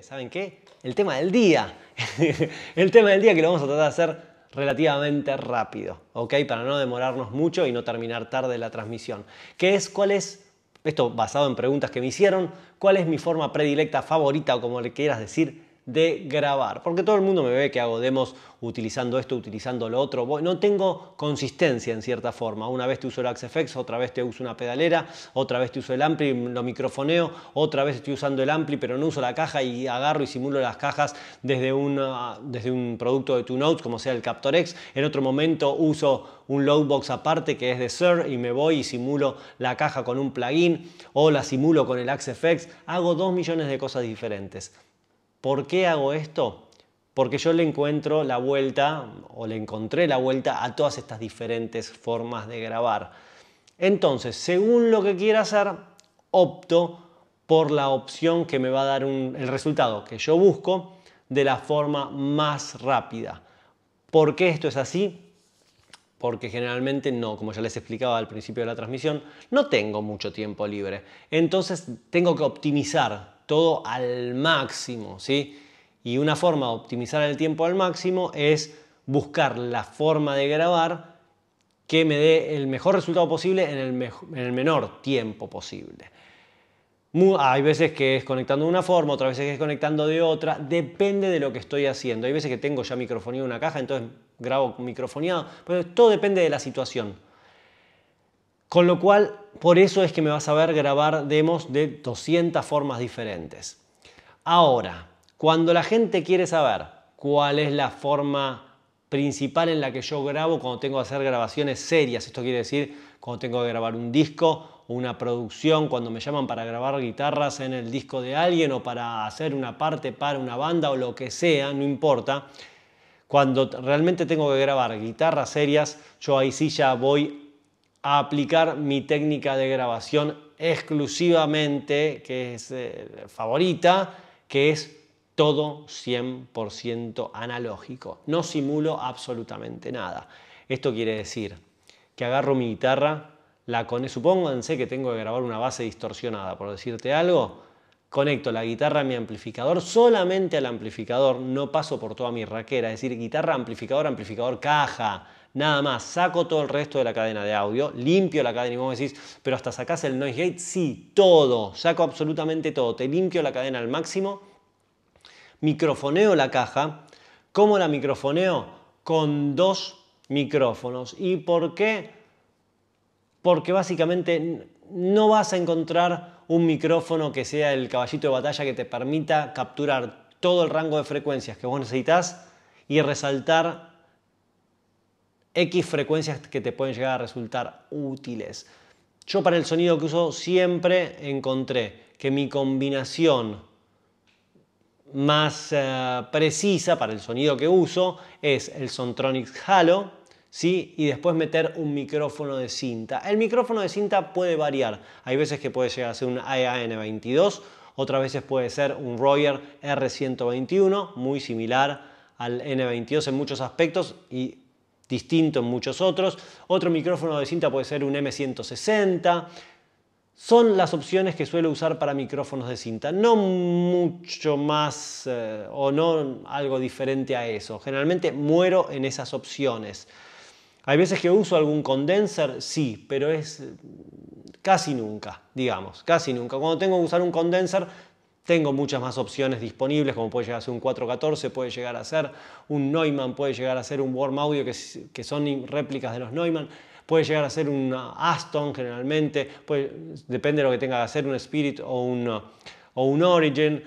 ¿Saben qué? El tema del día. el tema del día que lo vamos a tratar de hacer relativamente rápido, ¿ok? Para no demorarnos mucho y no terminar tarde la transmisión. ¿Qué es cuál es, esto basado en preguntas que me hicieron, cuál es mi forma predilecta, favorita o como le quieras decir, de grabar. Porque todo el mundo me ve que hago demos utilizando esto, utilizando lo otro. No tengo consistencia en cierta forma. Una vez te uso el Axe FX, otra vez te uso una pedalera, otra vez te uso el ampli, lo microfoneo, otra vez estoy usando el ampli, pero no uso la caja y agarro y simulo las cajas desde, una, desde un producto de Two Notes, como sea el Captor X. En otro momento uso un loadbox aparte que es de Sir y me voy y simulo la caja con un plugin o la simulo con el Axe FX. Hago dos millones de cosas diferentes. ¿Por qué hago esto? Porque yo le encuentro la vuelta o le encontré la vuelta a todas estas diferentes formas de grabar. Entonces, según lo que quiera hacer, opto por la opción que me va a dar el resultado que yo busco de la forma más rápida. ¿Por qué esto es así? Porque generalmente no, como ya les explicaba al principio de la transmisión, no tengo mucho tiempo libre. Entonces tengo que optimizar todo al máximo, ¿sí? Y una forma de optimizar el tiempo al máximo es buscar la forma de grabar que me dé el mejor resultado posible en el, menor tiempo posible. hay veces que es conectando de una forma, otras veces que es conectando de otra, depende de lo que estoy haciendo. Hay veces que tengo ya microfonía en una caja, entonces grabo microfoneado, pero todo depende de la situación. Con lo cual, por eso es que me vas a ver grabar demos de 200 formas diferentes. Ahora, cuando la gente quiere saber cuál es la forma principal en la que yo grabo cuando tengo que hacer grabaciones serias, esto quiere decir cuando tengo que grabar un disco, o una producción, cuando me llaman para grabar guitarras en el disco de alguien o para hacer una parte para una banda o lo que sea, no importa. Cuando realmente tengo que grabar guitarras serias, yo ahí sí ya voy a aplicar mi técnica de grabación exclusivamente, que es eh, favorita, que es todo 100% analógico. No simulo absolutamente nada. Esto quiere decir que agarro mi guitarra, la con... supónganse que tengo que grabar una base distorsionada, por decirte algo, conecto la guitarra a mi amplificador, solamente al amplificador, no paso por toda mi raquera, es decir, guitarra, amplificador, amplificador, caja, nada más, saco todo el resto de la cadena de audio, limpio la cadena y vos decís, pero hasta sacás el noise gate, sí, todo, saco absolutamente todo, te limpio la cadena al máximo, microfoneo la caja, ¿cómo la microfoneo? Con dos micrófonos. ¿Y por qué? Porque básicamente no vas a encontrar un micrófono que sea el caballito de batalla que te permita capturar todo el rango de frecuencias que vos necesitas y resaltar X frecuencias que te pueden llegar a resultar útiles. Yo para el sonido que uso siempre encontré que mi combinación más eh, precisa para el sonido que uso es el Sontronics Halo, ¿sí? Y después meter un micrófono de cinta. El micrófono de cinta puede variar. Hay veces que puede llegar a ser un n 22 otras veces puede ser un Royer R121, muy similar al N22 en muchos aspectos y distinto en muchos otros. Otro micrófono de cinta puede ser un M160. Son las opciones que suelo usar para micrófonos de cinta. No mucho más eh, o no algo diferente a eso. Generalmente muero en esas opciones. Hay veces que uso algún condenser, sí, pero es eh, casi nunca, digamos, casi nunca. Cuando tengo que usar un condenser, tengo muchas más opciones disponibles, como puede llegar a ser un 414, puede llegar a ser un Neumann, puede llegar a ser un Warm Audio, que, son réplicas de los Neumann puede llegar a ser un uh, Aston generalmente, depende de lo que tenga que hacer, un Spirit o un, uh, o un Origin.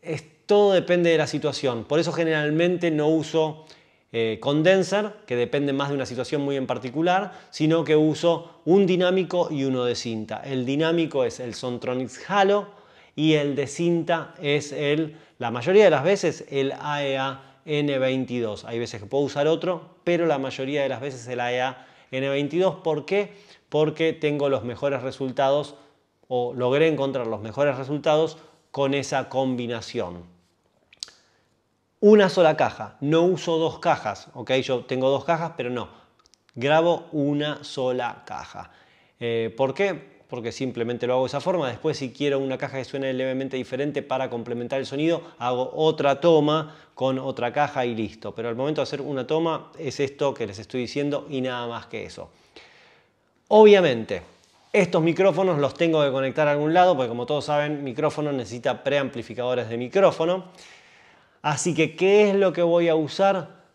Es, todo depende de la situación. Por eso generalmente no uso eh, condenser, que depende más de una situación muy en particular, sino que uso un dinámico y uno de cinta. El dinámico es el Sontronics Halo y el de cinta es el, la mayoría de las veces, el AEA N22. Hay veces que puedo usar otro, pero la mayoría de las veces el AEA N22. ¿Por qué? Porque tengo los mejores resultados o logré encontrar los mejores resultados con esa combinación. Una sola caja, no uso dos cajas, ok, yo tengo dos cajas, pero no, grabo una sola caja. Eh, ¿Por qué? porque simplemente lo hago de esa forma. Después si quiero una caja que suene levemente diferente para complementar el sonido, hago otra toma con otra caja y listo. Pero al momento de hacer una toma es esto que les estoy diciendo y nada más que eso. Obviamente, estos micrófonos los tengo que conectar a algún lado, porque como todos saben, micrófono necesita preamplificadores de micrófono. Así que, ¿qué es lo que voy a usar?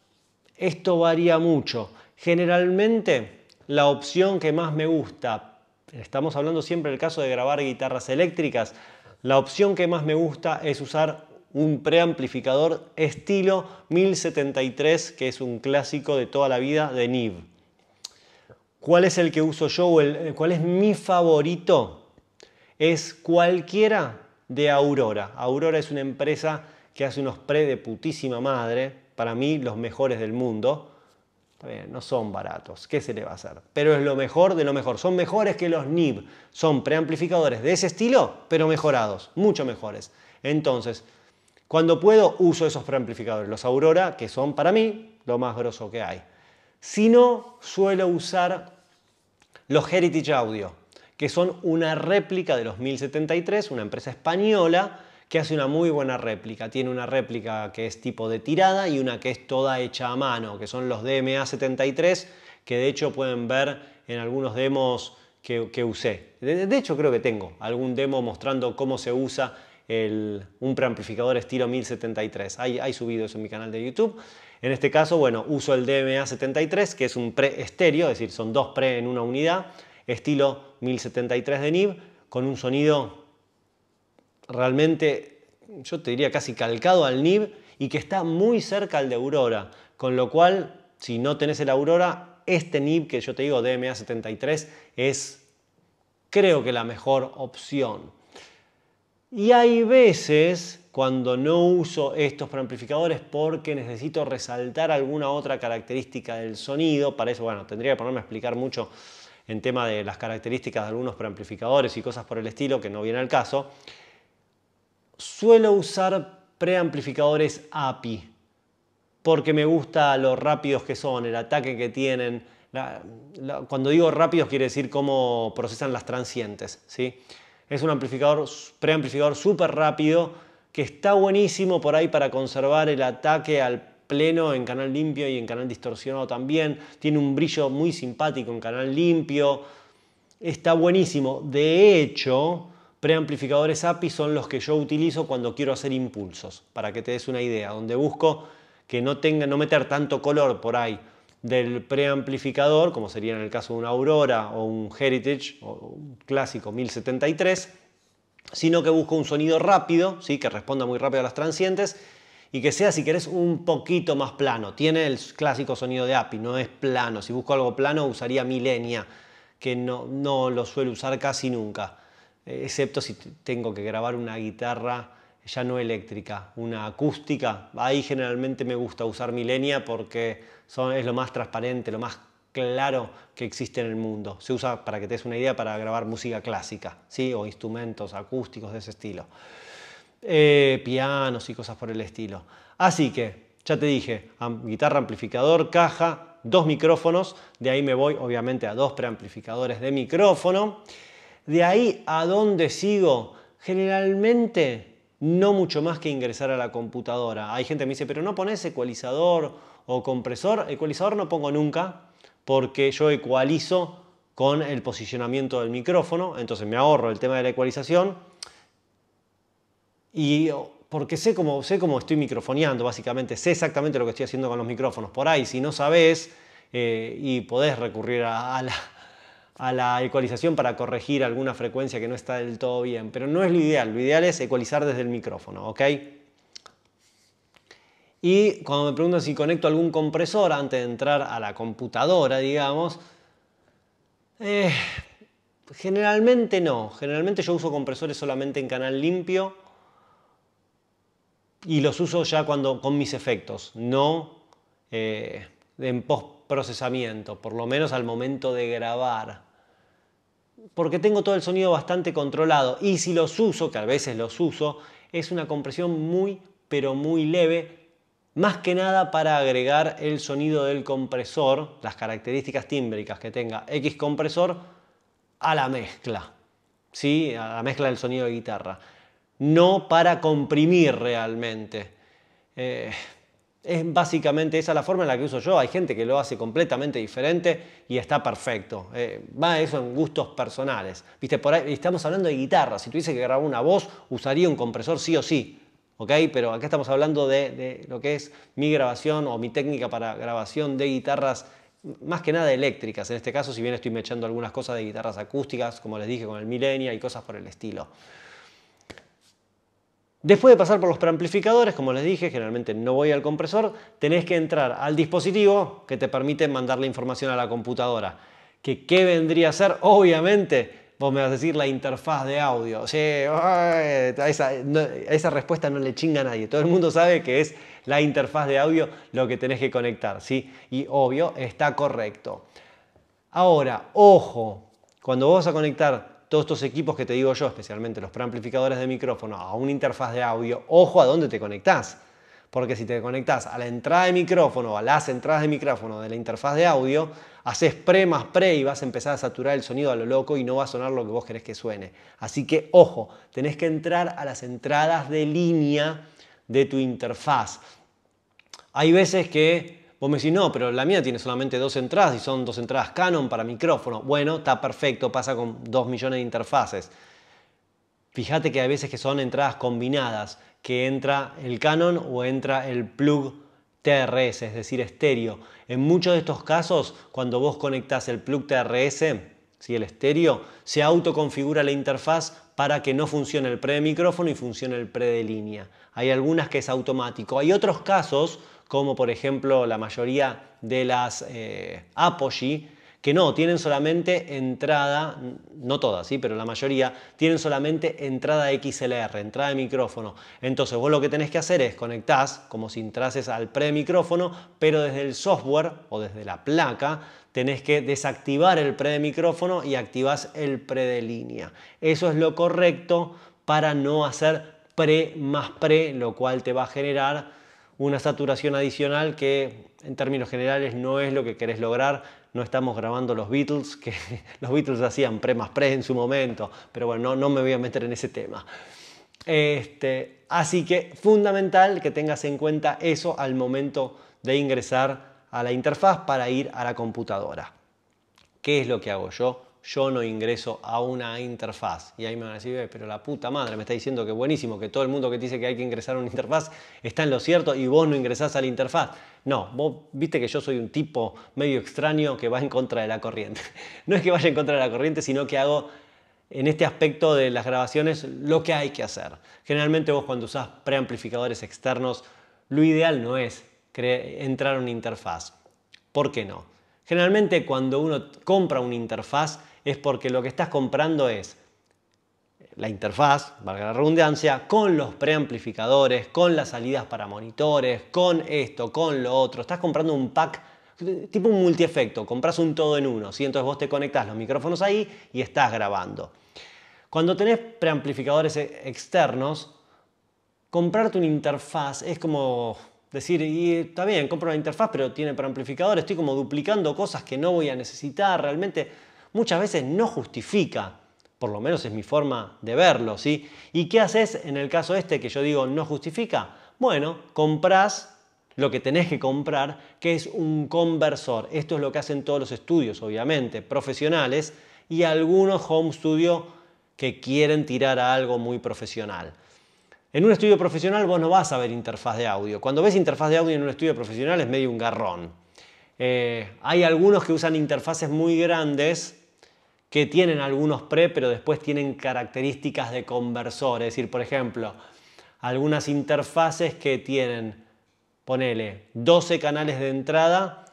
Esto varía mucho. Generalmente, la opción que más me gusta estamos hablando siempre del caso de grabar guitarras eléctricas, la opción que más me gusta es usar un preamplificador estilo 1073, que es un clásico de toda la vida de NIV. ¿Cuál es el que uso yo eh, cuál es mi favorito? Es cualquiera de Aurora. Aurora es una empresa que hace unos pre de putísima madre, para mí los mejores del mundo no son baratos, ¿qué se le va a hacer? Pero es lo mejor de lo mejor. Son mejores que los NIB, son preamplificadores de ese estilo, pero mejorados, mucho mejores. Entonces, cuando puedo, uso esos preamplificadores, los Aurora, que son para mí lo más grosso que hay. Si no, suelo usar los Heritage Audio, que son una réplica de los 1073, una empresa española que hace una muy buena réplica. Tiene una réplica que es tipo de tirada y una que es toda hecha a mano, que son los DMA73, que de hecho pueden ver en algunos demos que, usé. De, hecho creo que tengo algún demo mostrando cómo se usa un preamplificador estilo 1073. Hay, hay subido eso en mi canal de YouTube. En este caso, bueno, uso el DMA73, que es un pre estéreo, es decir, son dos pre en una unidad, estilo 1073 de NIB, con un sonido realmente, yo te diría casi calcado al NIB y que está muy cerca al de Aurora, con lo cual, si no tenés el Aurora, este NIB que yo te digo, DMA 73, es creo que la mejor opción. Y hay veces cuando no uso estos preamplificadores porque necesito resaltar alguna otra característica del sonido. Para eso, bueno, tendría que ponerme a explicar mucho en tema de las características de algunos preamplificadores y cosas por el estilo, que no viene al caso. Suelo usar preamplificadores API porque me gusta lo rápidos que son, el ataque que tienen. cuando digo rápidos quiere decir cómo procesan las transientes. ¿sí? Es un amplificador, preamplificador súper rápido que está buenísimo por ahí para conservar el ataque al pleno en canal limpio y en canal distorsionado también. Tiene un brillo muy simpático en canal limpio. Está buenísimo. De hecho, Preamplificadores API son los que yo utilizo cuando quiero hacer impulsos, para que te des una idea, donde busco que no, tenga, no meter tanto color por ahí del preamplificador, como sería en el caso de una Aurora o un Heritage o un clásico 1073, sino que busco un sonido rápido, ¿sí? que responda muy rápido a las transientes y que sea, si querés, un poquito más plano. Tiene el clásico sonido de API, no es plano. Si busco algo plano usaría Milenia, que no, no lo suelo usar casi nunca excepto si tengo que grabar una guitarra ya no eléctrica, una acústica. Ahí generalmente me gusta usar Milenia porque es lo más transparente, lo más claro que existe en el mundo. Se usa, para que te des una idea, para grabar música clásica, ¿sí? o instrumentos acústicos de ese estilo. Eh, pianos y cosas por el estilo. Así que, ya te dije, guitarra, amplificador, caja, dos micrófonos. De ahí me voy, obviamente, a dos preamplificadores de micrófono. De ahí a dónde sigo, generalmente no mucho más que ingresar a la computadora. Hay gente que me dice, pero no pones ecualizador o compresor. Ecualizador no pongo nunca porque yo ecualizo con el posicionamiento del micrófono, entonces me ahorro el tema de la ecualización y oh, porque sé cómo, sé cómo estoy microfoneando, básicamente, sé exactamente lo que estoy haciendo con los micrófonos. Por ahí, si no sabes eh, y podés recurrir a la, a la ecualización para corregir alguna frecuencia que no está del todo bien, pero no es lo ideal, lo ideal es ecualizar desde el micrófono, ¿ok? Y cuando me preguntan si conecto algún compresor antes de entrar a la computadora, digamos, eh, generalmente no, generalmente yo uso compresores solamente en canal limpio y los uso ya cuando con mis efectos, no eh, en post procesamiento, por lo menos al momento de grabar porque tengo todo el sonido bastante controlado y si los uso, que a veces los uso, es una compresión muy pero muy leve, más que nada para agregar el sonido del compresor, las características tímbricas que tenga X compresor, a la mezcla, ¿sí? a la mezcla del sonido de guitarra, no para comprimir realmente. Eh, es básicamente esa la forma en la que uso yo. Hay gente que lo hace completamente diferente y está perfecto. Eh, va eso en gustos personales. Viste, estamos hablando de guitarras, Si tuviese que grabar una voz, usaría un compresor sí o sí. Pero acá estamos hablando de, lo que es mi grabación o mi técnica para grabación de guitarras más que nada eléctricas. En este caso, si bien estoy echando algunas cosas de guitarras acústicas, como les dije, con el Millenia y cosas por el estilo. Después de pasar por los preamplificadores, como les dije, generalmente no voy al compresor, tenés que entrar al dispositivo que te permite mandar la información a la computadora. ¿Que ¿Qué vendría a ser? Obviamente, vos me vas a decir la interfaz de audio. a esa, respuesta no le chinga a nadie. Todo el mundo sabe que es la interfaz de audio lo que tenés que conectar, ¿sí? Y obvio, está correcto. Ahora, ojo, cuando vos vas a conectar todos estos equipos que te digo yo, especialmente los preamplificadores de micrófono, a una interfaz de audio, ojo a dónde te conectás. Porque si te conectás a la entrada de micrófono a las entradas de micrófono de la interfaz de audio, haces pre más pre y vas a empezar a saturar el sonido a lo loco y no va a sonar lo que vos querés que suene. Así que ojo, tenés que entrar a las entradas de línea de tu interfaz. Hay veces que Vos me decís, no, pero la mía tiene solamente dos entradas y son dos entradas Canon para micrófono. Bueno, está perfecto, pasa con dos millones de interfaces. Fíjate que hay veces que son entradas combinadas, que entra el Canon o entra el plug TRS, es decir, estéreo. En muchos de estos casos, cuando vos conectás el plug TRS, si el estéreo, se autoconfigura la interfaz para que no funcione el pre micrófono y funcione el pre de línea. Hay algunas que es automático. Hay otros casos como por ejemplo la mayoría de las eh, Apogee, que no, tienen solamente entrada, no todas, ¿sí? pero la mayoría tienen solamente entrada XLR, entrada de micrófono. Entonces vos lo que tenés que hacer es conectás como si entrases al pre-micrófono, pero desde el software o desde la placa tenés que desactivar el pre-micrófono y activás el pre de línea. Eso es lo correcto para no hacer pre más pre, lo cual te va a generar una saturación adicional que en términos generales no es lo que querés lograr. No estamos grabando los Beatles, que los Beatles hacían pre más pre en su momento, pero bueno, no, no me voy a meter en ese tema. Este, así que fundamental que tengas en cuenta eso al momento de ingresar a la interfaz para ir a la computadora. ¿Qué es lo que hago yo? yo no ingreso a una interfaz. Y ahí me van a decir, eh, pero la puta madre me está diciendo que buenísimo, que todo el mundo que dice que hay que ingresar a una interfaz está en lo cierto y vos no ingresás a la interfaz. No, vos viste que yo soy un tipo medio extraño que va en contra de la corriente. No es que vaya en contra de la corriente, sino que hago en este aspecto de las grabaciones lo que hay que hacer. Generalmente vos cuando usás preamplificadores externos, lo ideal no es entrar a una interfaz. ¿Por qué no? Generalmente cuando uno compra una interfaz es porque lo que estás comprando es la interfaz, valga la redundancia, con los preamplificadores, con las salidas para monitores, con esto, con lo otro. Estás comprando un pack tipo un multiefecto, compras un todo en uno, Si entonces vos te conectás los micrófonos ahí y estás grabando. Cuando tenés preamplificadores e-, externos, comprarte una interfaz es como decir, y está bien, compro una interfaz, pero tiene para estoy como duplicando cosas que no voy a necesitar, realmente muchas veces no justifica, por lo menos es mi forma de verlo, ¿sí? ¿Y qué haces en el caso este que yo digo no justifica? Bueno, compras lo que tenés que comprar, que es un conversor. Esto es lo que hacen todos los estudios, obviamente, profesionales y algunos home studio que quieren tirar a algo muy profesional. En un estudio profesional vos no vas a ver interfaz de audio. Cuando ves interfaz de audio en un estudio profesional es medio un garrón. Eh, hay algunos que usan interfaces muy grandes que tienen algunos pre, pero después tienen características de conversor. Es decir, por ejemplo, algunas interfaces que tienen, ponele, 12 canales de entrada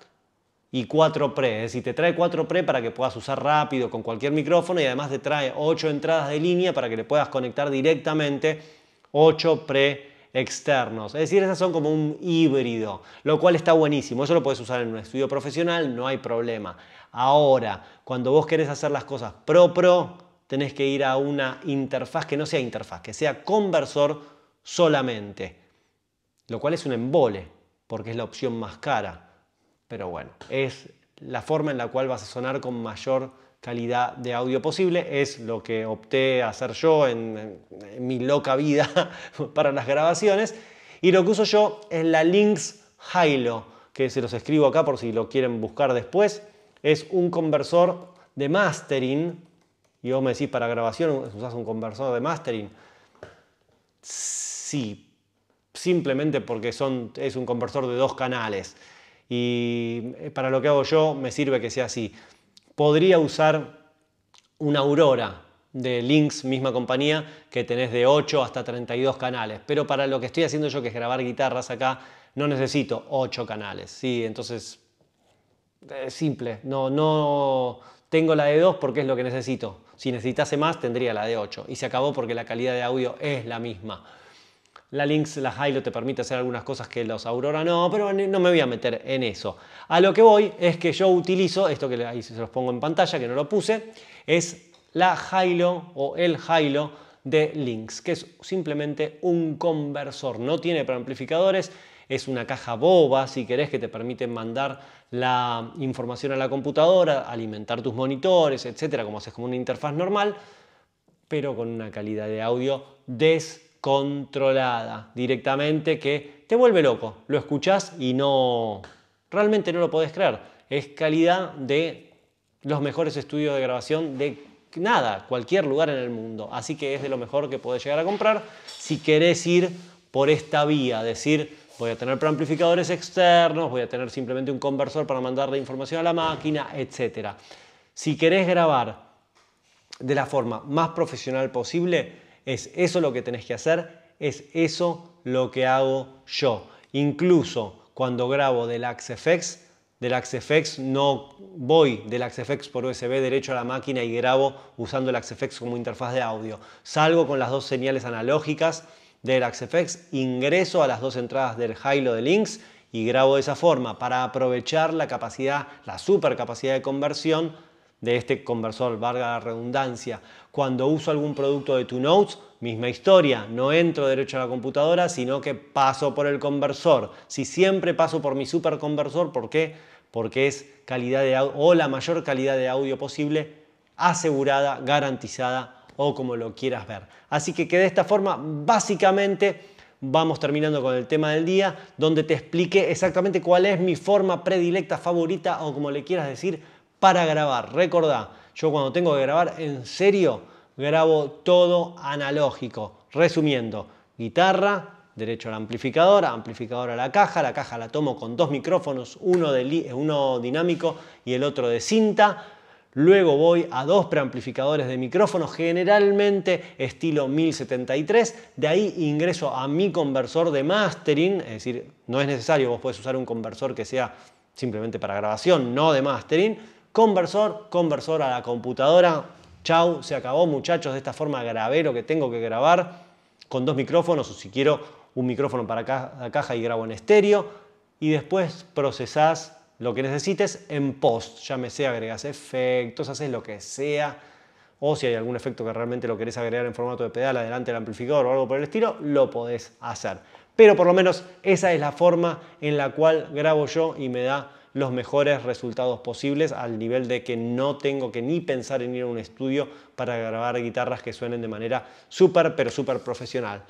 y 4 pre. Es decir, te trae 4 pre para que puedas usar rápido con cualquier micrófono y además te trae 8 entradas de línea para que le puedas conectar directamente 8 pre-externos. Es decir, esas son como un híbrido, lo cual está buenísimo. Eso lo puedes usar en un estudio profesional, no hay problema. Ahora, cuando vos querés hacer las cosas pro-pro, tenés que ir a una interfaz que no sea interfaz, que sea conversor solamente. Lo cual es un embole, porque es la opción más cara. Pero bueno, es la forma en la cual vas a sonar con mayor calidad de audio posible. Es lo que opté a hacer yo en, mi loca vida para las grabaciones. Y lo que uso yo es la Lynx Hilo, que se los escribo acá por si lo quieren buscar después. Es un conversor de mastering. Y vos me decís, para grabación usás un conversor de mastering. Sí, simplemente porque son, es un conversor de dos canales. Y eh, para lo que hago yo me sirve que sea así. Podría usar una Aurora de Links, misma compañía, que tenés de 8 hasta 32 canales. Pero para lo que estoy haciendo yo, que es grabar guitarras acá, no necesito 8 canales. Sí, entonces es simple. No, no tengo la de 2 porque es lo que necesito. Si necesitase más, tendría la de 8. Y se acabó porque la calidad de audio es la misma. La Lynx, la Hilo te permite hacer algunas cosas que los Aurora no, pero no me voy a meter en eso. A lo que voy es que yo utilizo, esto que ahí se los pongo en pantalla, que no lo puse, es la Hilo o el Hilo de Lynx, que es simplemente un conversor, no tiene preamplificadores, es una caja boba, si querés, que te permite mandar la información a la computadora, alimentar tus monitores, etcétera, como haces como una interfaz normal, pero con una calidad de audio des controlada directamente que te vuelve loco. Lo escuchas y no. Realmente no lo podés creer. Es calidad de los mejores estudios de grabación de nada, cualquier lugar en el mundo. Así que es de lo mejor que puedes llegar a comprar si querés ir por esta vía, decir, voy a tener preamplificadores externos, voy a tener simplemente un conversor para mandar la información a la máquina, etc. Si querés grabar de la forma más profesional posible, es eso lo que tenés que hacer, es eso lo que hago yo. Incluso cuando grabo del AxeFX, del AxeFX no voy del AxeFX por USB derecho a la máquina y grabo usando el AxeFX como interfaz de audio. Salgo con las dos señales analógicas del AxeFX, ingreso a las dos entradas del Hilo de Links y grabo de esa forma para aprovechar la capacidad, la super capacidad de conversión de este conversor, valga la redundancia. Cuando uso algún producto de Two Notes, misma historia, no entro derecho a la computadora, sino que paso por el conversor. Si siempre paso por mi super conversor, ¿por qué? Porque es calidad de audio o la mayor calidad de audio posible, asegurada, garantizada o como lo quieras ver. Así que que de esta forma, básicamente, vamos terminando con el tema del día, donde te expliqué exactamente cuál es mi forma predilecta, favorita o como le quieras decir, para grabar. Recordá, yo cuando tengo que grabar en serio, grabo todo analógico. Resumiendo, guitarra, derecho al amplificador, amplificador a la caja, la caja la tomo con dos micrófonos, uno, uno dinámico y el otro de cinta. Luego voy a dos preamplificadores de micrófonos, generalmente estilo 1073. De ahí ingreso a mi conversor de mastering, es decir, no es necesario, vos puedes usar un conversor que sea simplemente para grabación, no de mastering conversor, conversor a la computadora. Chau, se acabó muchachos, de esta forma grabé lo que tengo que grabar con dos micrófonos o si quiero un micrófono para la caja y grabo en estéreo y después procesás lo que necesites en post, ya me llámese agregas efectos, haces lo que sea o si hay algún efecto que realmente lo querés agregar en formato de pedal adelante del amplificador o algo por el estilo, lo podés hacer. Pero por lo menos esa es la forma en la cual grabo yo y me da los mejores resultados posibles al nivel de que no tengo que ni pensar en ir a un estudio para grabar guitarras que suenen de manera súper, pero súper profesional.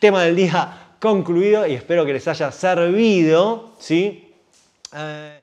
Tema del día concluido y espero que les haya servido, ¿sí? Eh,